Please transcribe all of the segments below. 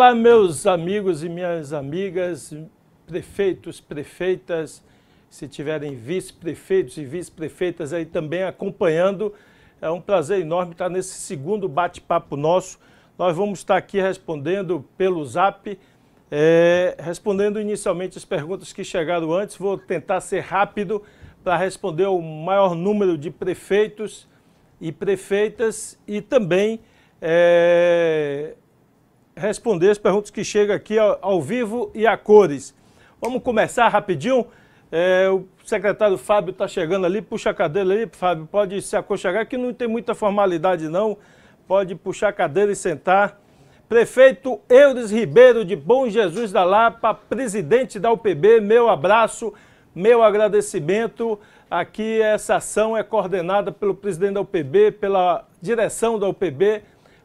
Olá, meus amigos e minhas amigas, prefeitos, prefeitas, se tiverem vice-prefeitos e vice-prefeitas aí também acompanhando, é um prazer enorme estar nesse segundo bate-papo nosso. Nós vamos estar aqui respondendo pelo zap, é, respondendo inicialmente as perguntas que chegaram antes. Vou tentar ser rápido para responder o maior número de prefeitos e prefeitas e também. É, responder as perguntas que chegam aqui ao, ao vivo e a cores. Vamos começar rapidinho. É, o secretário Fábio está chegando ali, puxa a cadeira aí, Fábio, pode se aconchegar, que não tem muita formalidade não, pode puxar a cadeira e sentar. Prefeito Eudes Ribeiro de Bom Jesus da Lapa, presidente da UPB, meu abraço, meu agradecimento. Aqui essa ação é coordenada pelo presidente da UPB, pela direção da UPB,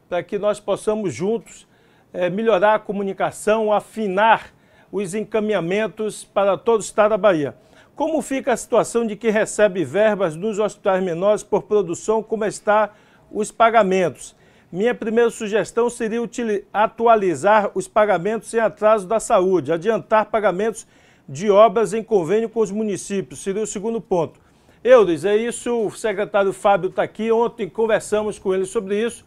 para que nós possamos juntos é, melhorar a comunicação, afinar os encaminhamentos para todo o estado da Bahia. Como fica a situação de quem recebe verbas dos hospitais menores por produção? Como está os pagamentos? Minha primeira sugestão seria atualizar os pagamentos sem atraso da saúde, adiantar pagamentos de obras em convênio com os municípios, seria o segundo ponto. Eudes, é isso, o secretário Fábio está aqui, ontem conversamos com ele sobre isso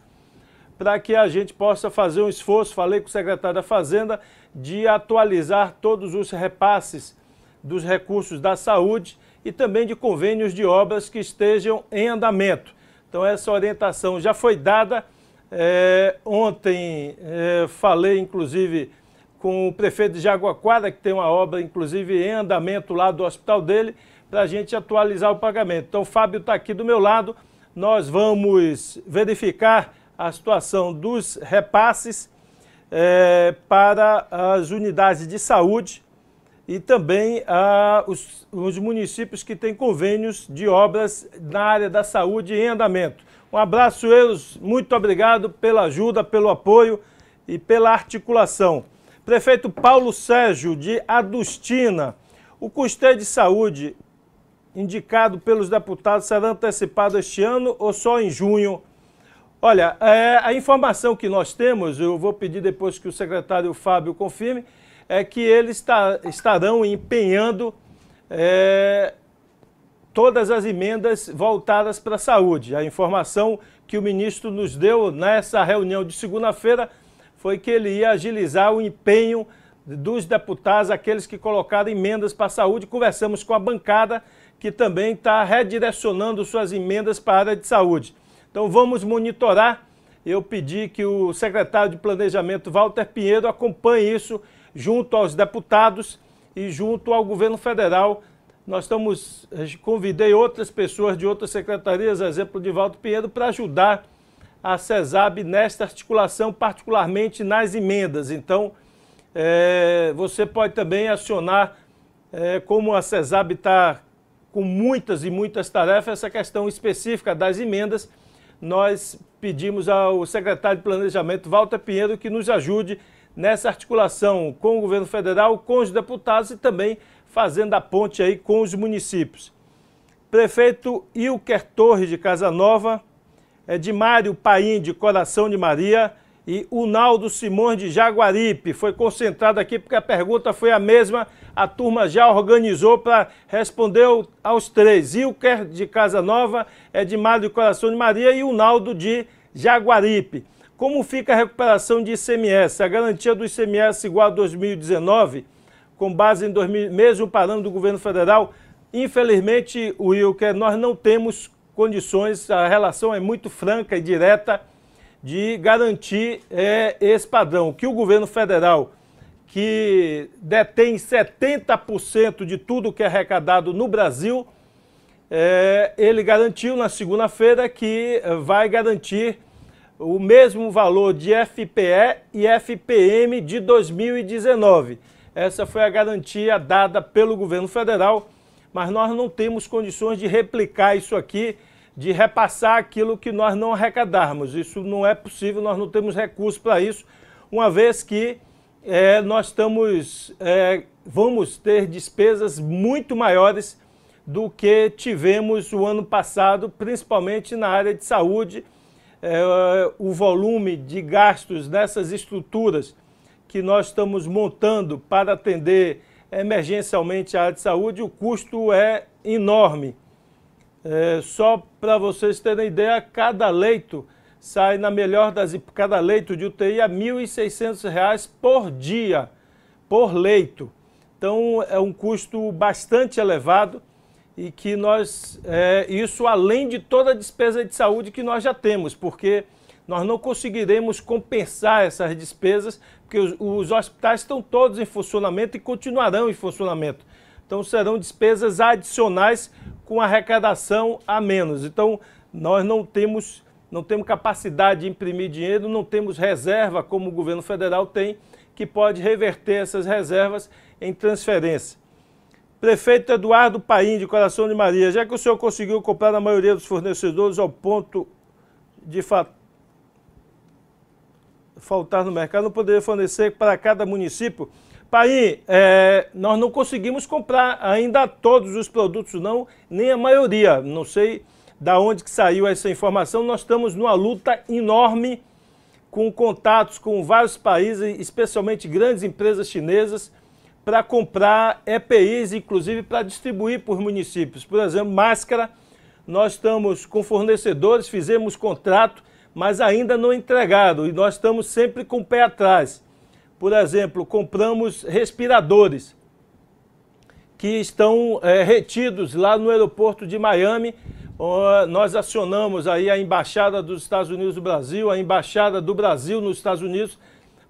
para que a gente possa fazer um esforço, falei com o secretário da Fazenda, de atualizar todos os repasses dos recursos da saúde e também de convênios de obras que estejam em andamento. Então, essa orientação já foi dada. É, ontem é, falei, inclusive, com o prefeito de Jaguaquara, que tem uma obra, inclusive, em andamento lá do hospital dele, para a gente atualizar o pagamento. Então, o Fábio está aqui do meu lado. Nós vamos verificar a situação dos repasses é, para as unidades de saúde e também os, os, municípios que têm convênios de obras na área da saúde em andamento. Um abraço, Eros. muito obrigado pela ajuda, pelo apoio e pela articulação. Prefeito Paulo Sérgio de Adustina, o custeio é de saúde indicado pelos deputados será antecipado este ano ou só em junho? Olha, é, a informação que nós temos, eu vou pedir depois que o secretário Fábio confirme, é que eles está, estarão empenhando é, todas as emendas voltadas para a saúde. A informação que o ministro nos deu nessa reunião de segunda-feira foi que ele ia agilizar o empenho dos deputados, aqueles que colocaram emendas para a saúde. Conversamos com a bancada, que também está redirecionando suas emendas para a área de saúde. Então vamos monitorar. Eu pedi que o secretário de Planejamento, Walter Pinheiro, acompanhe isso junto aos deputados e junto ao governo federal. Nós estamos, eh, convidei outras pessoas de outras secretarias, exemplo de Walter Pinheiro, para ajudar a CESAB nesta articulação, particularmente nas emendas. Então, é, você pode também acionar, é, como a CESAB está com muitas e muitas tarefas, essa questão específica das emendas nós pedimos ao secretário de Planejamento, Walter Pinheiro, que nos ajude nessa articulação com o governo federal, com os deputados e também fazendo a ponte aí com os municípios. Prefeito Ilker Torres de Casanova, é, de Mário Paim de Coração de Maria e Unaldo Simões de Jaguaripe. Foi concentrado aqui porque a pergunta foi a mesma a turma já organizou para responder aos três. Ilker, de Casa Nova, Edmar do Coração de Maria e o Naldo de Jaguaripe. Como fica a recuperação de ICMS? A garantia do ICMS igual a 2019, com base em 2000, mesmo parâmetro do governo federal, infelizmente, o Wilker, nós não temos condições, a relação é muito franca e direta de garantir é, esse padrão. O que o governo federal que detém 70% de tudo que é arrecadado no Brasil, é, ele garantiu na segunda-feira que vai garantir o mesmo valor de FPE e FPM de 2019. Essa foi a garantia dada pelo governo federal, mas nós não temos condições de replicar isso aqui, de repassar aquilo que nós não arrecadarmos. Isso não é possível, nós não temos recursos para isso, uma vez que é, nós estamos, é, vamos ter despesas muito maiores do que tivemos o ano passado, principalmente na área de saúde. É, o volume de gastos nessas estruturas que nós estamos montando para atender emergencialmente a área de saúde, o custo é enorme. É, só para vocês terem ideia, cada leito sai, na melhor das cada leito de UTI, a R$ 1.600 por dia, por leito. Então, é um custo bastante elevado e que nós, é, isso além de toda a despesa de saúde que nós já temos, porque nós não conseguiremos compensar essas despesas, porque os, os, hospitais estão todos em funcionamento e continuarão em funcionamento. Então serão despesas adicionais com arrecadação a menos. Então nós não temos não temos capacidade de imprimir dinheiro, não temos reserva como o governo federal tem, que pode reverter essas reservas em transferência. Prefeito Eduardo Paim, de Coração de Maria, já que o senhor conseguiu comprar a maioria dos fornecedores ao ponto de fa... faltar no mercado, não poderia fornecer para cada município. Paim, é, nós não conseguimos comprar ainda todos os produtos, não, nem a maioria. Não sei da onde que saiu essa informação. Nós estamos numa luta enorme com contatos com vários países, especialmente grandes empresas chinesas, para comprar EPIs, inclusive para distribuir por municípios. Por exemplo, máscara, nós estamos com fornecedores, fizemos contrato, mas ainda não entregaram e nós estamos sempre com o pé atrás. Por exemplo, compramos respiradores que estão é, retidos lá no aeroporto de Miami nós acionamos aí a Embaixada dos Estados Unidos do Brasil, a Embaixada do Brasil nos Estados Unidos,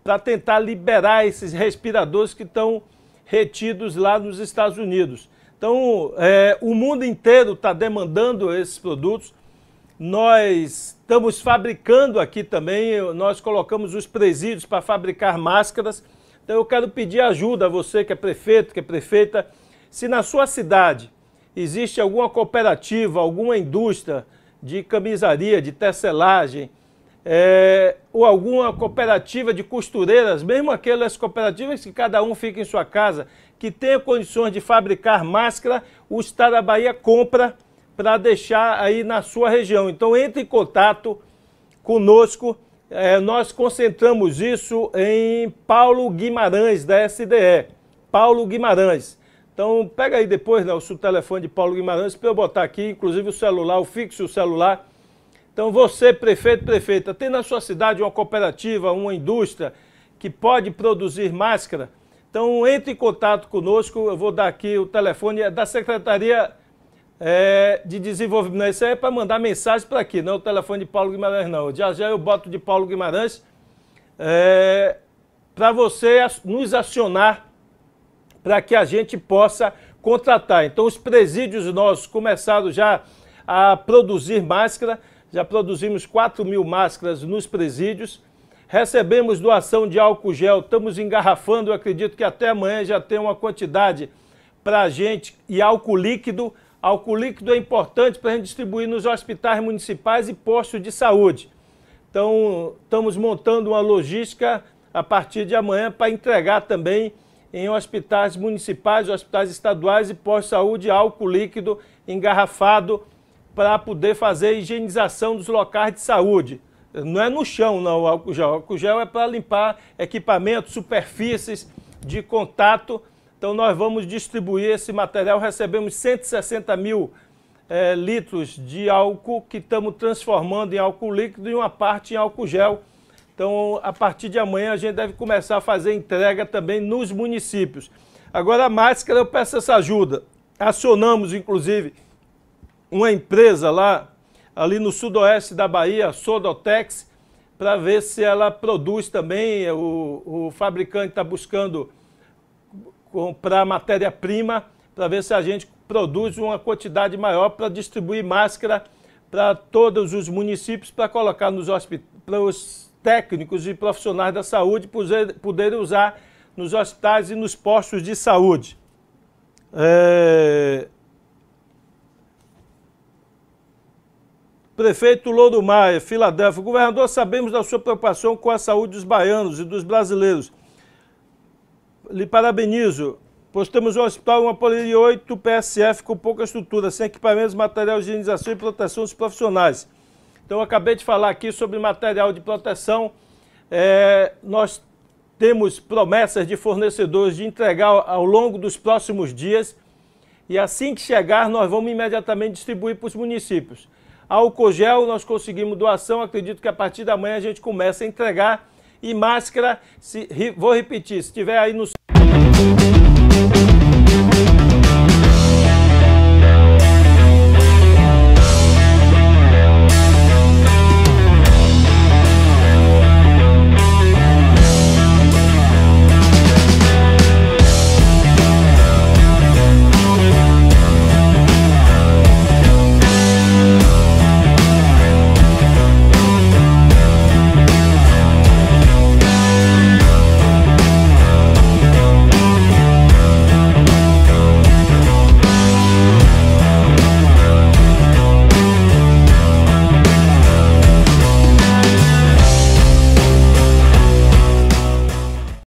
para tentar liberar esses respiradores que estão retidos lá nos Estados Unidos. Então, é, o mundo inteiro está demandando esses produtos. Nós estamos fabricando aqui também, nós colocamos os presídios para fabricar máscaras. Então, eu quero pedir ajuda a você que é prefeito, que é prefeita, se na sua cidade existe alguma cooperativa, alguma indústria de camisaria, de tecelagem, é, ou alguma cooperativa de costureiras, mesmo aquelas cooperativas que cada um fica em sua casa, que tenha condições de fabricar máscara, o Estado da Bahia compra para deixar aí na sua região. Então entre em contato conosco. É, nós concentramos isso em Paulo Guimarães, da SDE. Paulo Guimarães. Então, pega aí depois, né, o telefone de Paulo Guimarães para eu botar aqui, inclusive o celular, o fixo o celular. Então, você, prefeito, prefeita, tem na sua cidade uma cooperativa, uma indústria que pode produzir máscara? Então, entre em contato conosco, eu vou dar aqui o telefone é da Secretaria é, de Desenvolvimento. Né? Isso aí é para mandar mensagem para aqui, não é o telefone de Paulo Guimarães, não. Já já eu boto de Paulo Guimarães é, para você nos acionar para que a gente possa contratar. Então, os presídios nossos começaram já a produzir máscara, já produzimos 4 mil máscaras nos presídios. Recebemos doação de álcool gel, estamos engarrafando, eu acredito que até amanhã já tem uma quantidade para a gente, e álcool líquido. Álcool líquido é importante para a gente distribuir nos hospitais municipais e postos de saúde. Então, estamos montando uma logística a partir de amanhã para entregar também em hospitais municipais, hospitais estaduais e postos de saúde álcool líquido engarrafado para poder fazer a higienização dos locais de saúde. Não é no chão, não, o álcool gel. O álcool gel é para limpar equipamentos, superfícies de contato. Então, nós vamos distribuir esse material. Recebemos 160 mil é, litros de álcool que estamos transformando em álcool líquido e uma parte em álcool gel então, a partir de amanhã, a gente deve começar a fazer entrega também nos municípios. Agora, a máscara, eu peço essa ajuda. Acionamos, inclusive, uma empresa lá, ali no sudoeste da Bahia, a Sodotex, para ver se ela produz também. O, o fabricante está buscando comprar matéria-prima para ver se a gente produz uma quantidade maior para distribuir máscara para todos os municípios, para colocar nos hospitais técnicos e profissionais da saúde poderem usar nos hospitais e nos postos de saúde. É... Prefeito Louro Maia, Filadélfia. Governador, sabemos da sua preocupação com a saúde dos baianos e dos brasileiros. Lhe parabenizo, Postamos temos um hospital, uma polia 8 PSF com pouca estrutura, sem equipamentos, material, higienização e proteção dos profissionais. Então, eu acabei de falar aqui sobre material de proteção. É, nós temos promessas de fornecedores de entregar ao longo dos próximos dias. E assim que chegar, nós vamos imediatamente distribuir para os municípios. Ao Cogel, nós conseguimos doação. Acredito que a partir da manhã a gente começa a entregar. E máscara, se, vou repetir, se tiver aí no.